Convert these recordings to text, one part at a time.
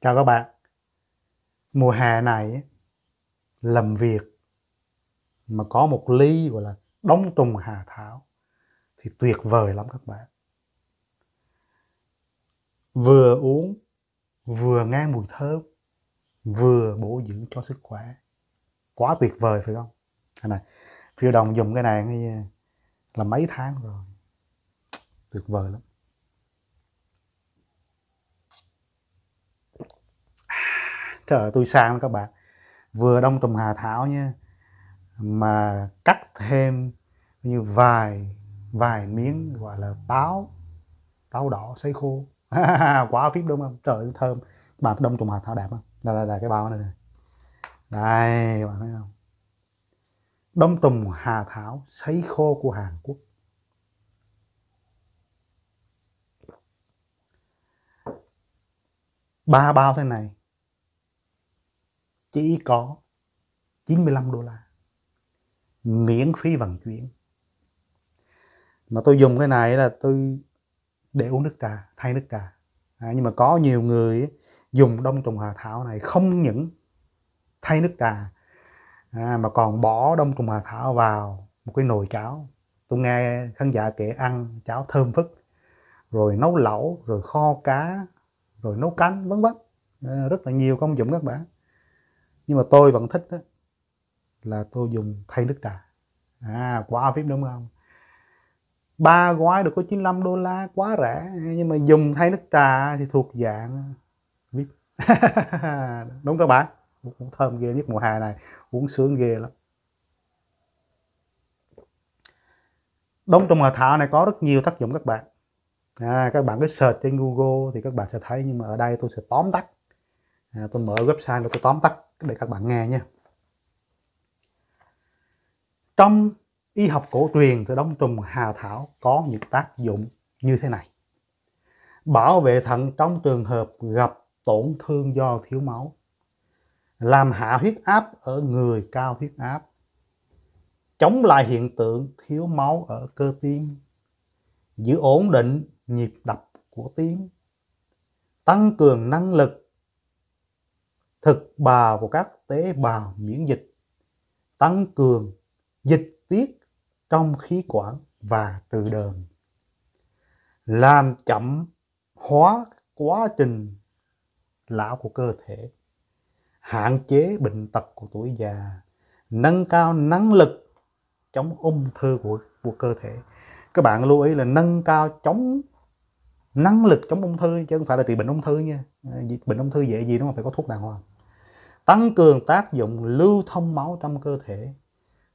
Chào các bạn. Mùa hè này làm việc mà có một ly gọi là đóng trùng hà thảo thì tuyệt vời lắm các bạn. Vừa uống vừa nghe mùi thơm vừa bổ dưỡng cho sức khỏe quá tuyệt vời phải không cái này phiêu đồng dùng cái này là mấy tháng rồi tuyệt vời lắm trời tôi sang các bạn vừa đông trùng hà thảo nha mà cắt thêm như vài vài miếng gọi là táo táo đỏ sấy khô quá phím đúng không trời thơm bạn đông trùng hà thảo đẹp không đây là, là cái bao này này đây các bạn thấy không đông trùng hà thảo sấy khô của Hàn Quốc ba bao thế này chỉ có 95 đô la miễn phí vận chuyển mà tôi dùng cái này là tôi để uống nước trà thay nước trà à, nhưng mà có nhiều người dùng đông trùng hạ thảo này không những thay nước trà à, mà còn bỏ đông trùng hạ thảo vào một cái nồi cháo tôi nghe khán giả kể ăn cháo thơm phức rồi nấu lẩu rồi kho cá rồi nấu canh vân vân à, rất là nhiều công dụng các bạn nhưng mà tôi vẫn thích đó, là tôi dùng thay nước trà à quá vip đúng không ba gói được có 95 đô la quá rẻ nhưng mà dùng thay nước trà thì thuộc dạng vip đúng các bạn cũng thơm ghê nhất mùa hè này uống sướng ghê lắm đông trùng hạ thảo này có rất nhiều tác dụng các bạn à, các bạn cứ search trên google thì các bạn sẽ thấy nhưng mà ở đây tôi sẽ tóm tắt à, tôi mở website và tôi tóm tắt để các bạn nghe nha trong y học cổ truyền thì đông trùng hà thảo có những tác dụng như thế này bảo vệ thận trong trường hợp gặp tổn thương do thiếu máu làm hạ huyết áp ở người cao huyết áp chống lại hiện tượng thiếu máu ở cơ tim giữ ổn định nhịp đập của tim tăng cường năng lực thực bào của các tế bào miễn dịch, tăng cường dịch tiết trong khí quản và trừ đờm, làm chậm hóa quá trình lão của cơ thể, hạn chế bệnh tật của tuổi già, nâng cao năng lực chống ung thư của của cơ thể. Các bạn lưu ý là nâng cao chống năng lực chống ung thư chứ không phải là trị bệnh ung thư nha. Ờ, bệnh ung thư dễ gì nó mà Phải có thuốc đàng hoàng tăng cường tác dụng lưu thông máu trong cơ thể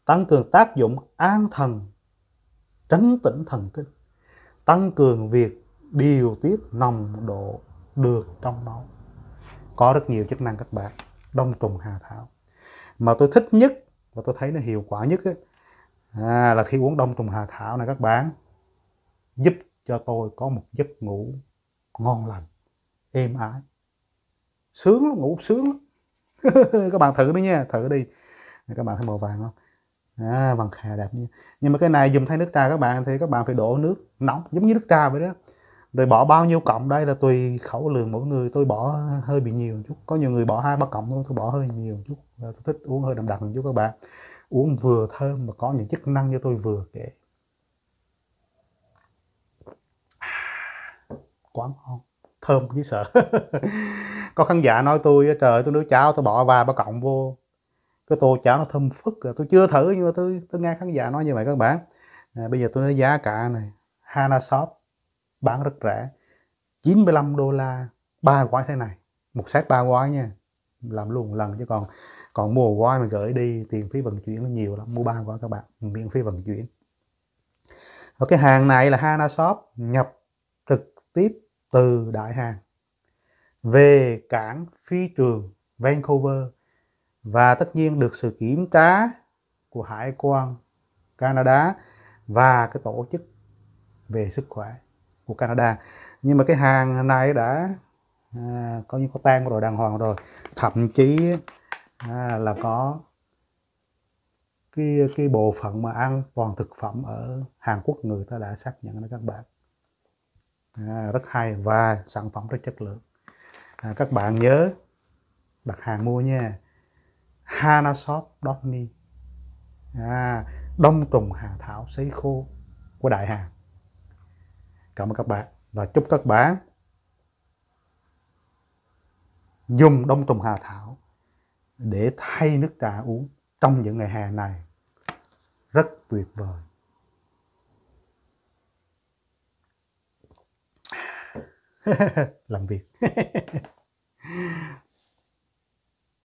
tăng cường tác dụng an thần trấn tĩnh thần kinh tăng cường việc điều tiết nồng độ được trong máu có rất nhiều chức năng các bạn đông trùng hà thảo mà tôi thích nhất và tôi thấy nó hiệu quả nhất ấy, à, là khi uống đông trùng hà thảo này các bạn giúp cho tôi có một giấc ngủ ngon lành êm ái sướng lắm ngủ sướng lắm các bạn thử đi nha thử đi các bạn thấy màu vàng không à, vàng khà đẹp như nhưng mà cái này dùng thay nước trà các bạn thì các bạn phải đổ nước nóng giống như nước trà vậy đó rồi bỏ bao nhiêu cọng đây là tùy khẩu lượng mỗi người tôi bỏ hơi bị nhiều một chút có nhiều người bỏ hai ba cọng thôi tôi bỏ hơi nhiều một chút tôi thích uống hơi đậm đặc một chút các bạn uống vừa thơm mà có những chức năng như tôi vừa kể à, quá ngon thơm chứ sợ có khán giả nói tôi trời tôi đứa cháo tôi bỏ và ba cộng vô cái tô cháo nó thơm phức rồi à, tôi chưa thử nhưng mà tôi tôi nghe khán giả nói như vậy các bạn à, bây giờ tôi nói giá cả này Hana Shop bán rất rẻ 95 đô la ba gói thế này một set ba gói nha làm luôn một lần chứ còn còn mua gói mà gửi đi tiền phí vận chuyển nó nhiều lắm mua ba gói các bạn miễn phí vận chuyển và cái hàng này là Hana Shop nhập trực tiếp từ đại hàng về cảng phi trường Vancouver và tất nhiên được sự kiểm tra của Hải quan Canada và cái tổ chức về sức khỏe của Canada nhưng mà cái hàng này đã à, có như có tan rồi đàng hoàng rồi thậm chí à, là có cái cái bộ phận mà ăn toàn thực phẩm ở Hàn Quốc người ta đã xác nhận đó các bạn à, rất hay và sản phẩm rất chất lượng à, các bạn nhớ đặt hàng mua nha hanashop.me à, đông trùng hà thảo sấy khô của đại hàng cảm ơn các bạn và chúc các bạn dùng đông trùng hà thảo để thay nước trà uống trong những ngày hè này rất tuyệt vời làm việc